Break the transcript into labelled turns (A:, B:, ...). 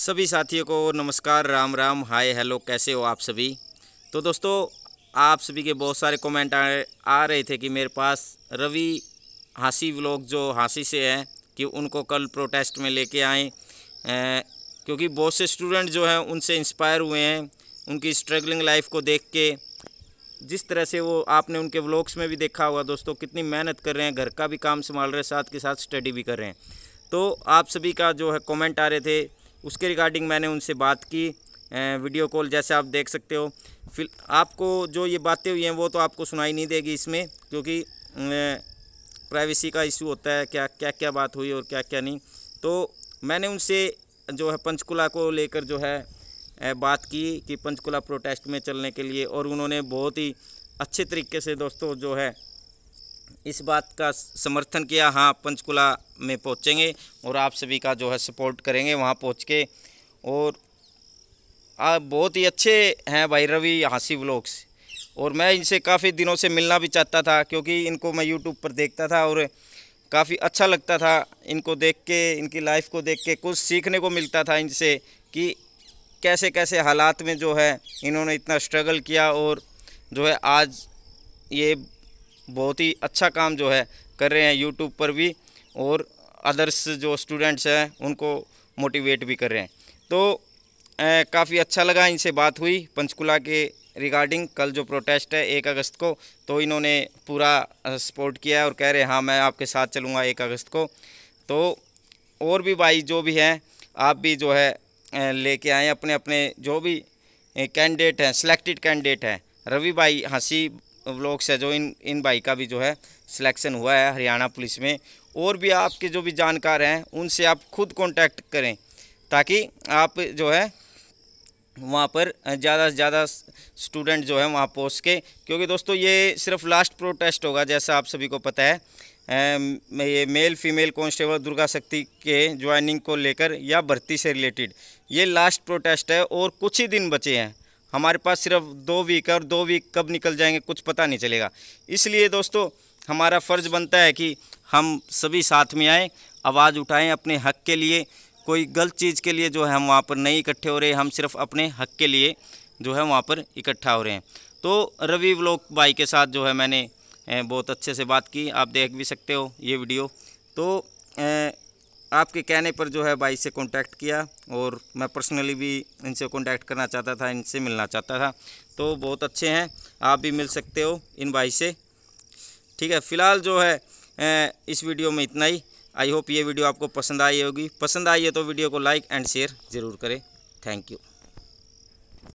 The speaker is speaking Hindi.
A: सभी साथियों को नमस्कार राम राम हाय हेलो कैसे हो आप सभी तो दोस्तों आप सभी के बहुत सारे कमेंट आ, आ रहे थे कि मेरे पास रवि हाँसी व्लॉग जो हाँसी से है कि उनको कल प्रोटेस्ट में लेके आएँ क्योंकि बहुत से स्टूडेंट जो हैं उनसे इंस्पायर हुए हैं उनकी स्ट्रगलिंग लाइफ को देख के जिस तरह से वो आपने उनके व्लॉग्स में भी देखा होगा दोस्तों कितनी मेहनत कर रहे हैं घर का भी काम संभाल रहे हैं साथ के साथ स्टडी भी कर रहे हैं तो आप सभी का जो है कमेंट आ रहे थे उसके रिगार्डिंग मैंने उनसे बात की वीडियो कॉल जैसे आप देख सकते हो फिर आपको जो ये बातें हुई हैं वो तो आपको सुनाई नहीं देगी इसमें क्योंकि प्राइवेसी का इशू होता है क्या क्या क्या बात हुई और क्या क्या नहीं तो मैंने उनसे जो है पंचकुला को लेकर जो है बात की कि पंचकुला प्रोटेस्ट में चलने के लिए और उन्होंने बहुत ही अच्छे तरीके से दोस्तों जो है इस बात का समर्थन किया हाँ पंचकुला में पहुँचेंगे और आप सभी का जो है सपोर्ट करेंगे वहाँ पहुँच के और आप बहुत ही अच्छे हैं भाई रवि हाँसी ब्लॉग्स और मैं इनसे काफ़ी दिनों से मिलना भी चाहता था क्योंकि इनको मैं यूट्यूब पर देखता था और काफ़ी अच्छा लगता था इनको देख के इनकी लाइफ को देख के कुछ सीखने को मिलता था इनसे कि कैसे कैसे हालात में जो है इन्होंने इतना स्ट्रगल किया और जो है आज ये बहुत ही अच्छा काम जो है कर रहे हैं यूट्यूब पर भी और अदर्स जो स्टूडेंट्स हैं उनको मोटिवेट भी कर रहे हैं तो काफ़ी अच्छा लगा इनसे बात हुई पंचकुला के रिगार्डिंग कल जो प्रोटेस्ट है एक अगस्त को तो इन्होंने पूरा सपोर्ट किया और कह रहे हाँ मैं आपके साथ चलूँगा एक अगस्त को तो और भी भाई जो भी हैं आप भी जो है लेके आए अपने अपने जो भी कैंडिडेट हैं सिलेक्टेड कैंडिडेट हैं रवि भाई हंसी ब्लॉक है जो इन इन भाई का भी जो है सिलेक्शन हुआ है हरियाणा पुलिस में और भी आपके जो भी जानकार हैं उनसे आप खुद कॉन्टैक्ट करें ताकि आप जो है वहाँ पर ज़्यादा से ज़्यादा स्टूडेंट जो है वहाँ पहुँच के क्योंकि दोस्तों ये सिर्फ लास्ट प्रोटेस्ट होगा जैसा आप सभी को पता है ये मेल फीमेल कांस्टेबल दुर्गा शक्ति के ज्वाइनिंग को लेकर या भर्ती से रिलेटेड ये लास्ट प्रोटेस्ट है और कुछ ही दिन बचे हैं हमारे पास सिर्फ दो वीक है और दो वीक कब निकल जाएंगे कुछ पता नहीं चलेगा इसलिए दोस्तों हमारा फ़र्ज़ बनता है कि हम सभी साथ में आएँ आवाज़ उठाएँ अपने हक के लिए कोई गलत चीज़ के लिए जो है हम वहाँ पर नहीं इकट्ठे हो रहे हम सिर्फ अपने हक के लिए जो है वहाँ पर इकट्ठा हो रहे हैं तो रवि व्लॉग भाई के साथ जो है मैंने बहुत अच्छे से बात की आप देख भी सकते हो ये वीडियो तो आपके कहने पर जो है भाई से कांटेक्ट किया और मैं पर्सनली भी इनसे कांटेक्ट करना चाहता था इनसे मिलना चाहता था तो बहुत अच्छे हैं आप भी मिल सकते हो इन भाई से ठीक है फ़िलहाल जो है इस वीडियो में इतना ही आई होप ये वीडियो आपको पसंद आई होगी पसंद आई है तो वीडियो को लाइक एंड शेयर ज़रूर करें थैंक यू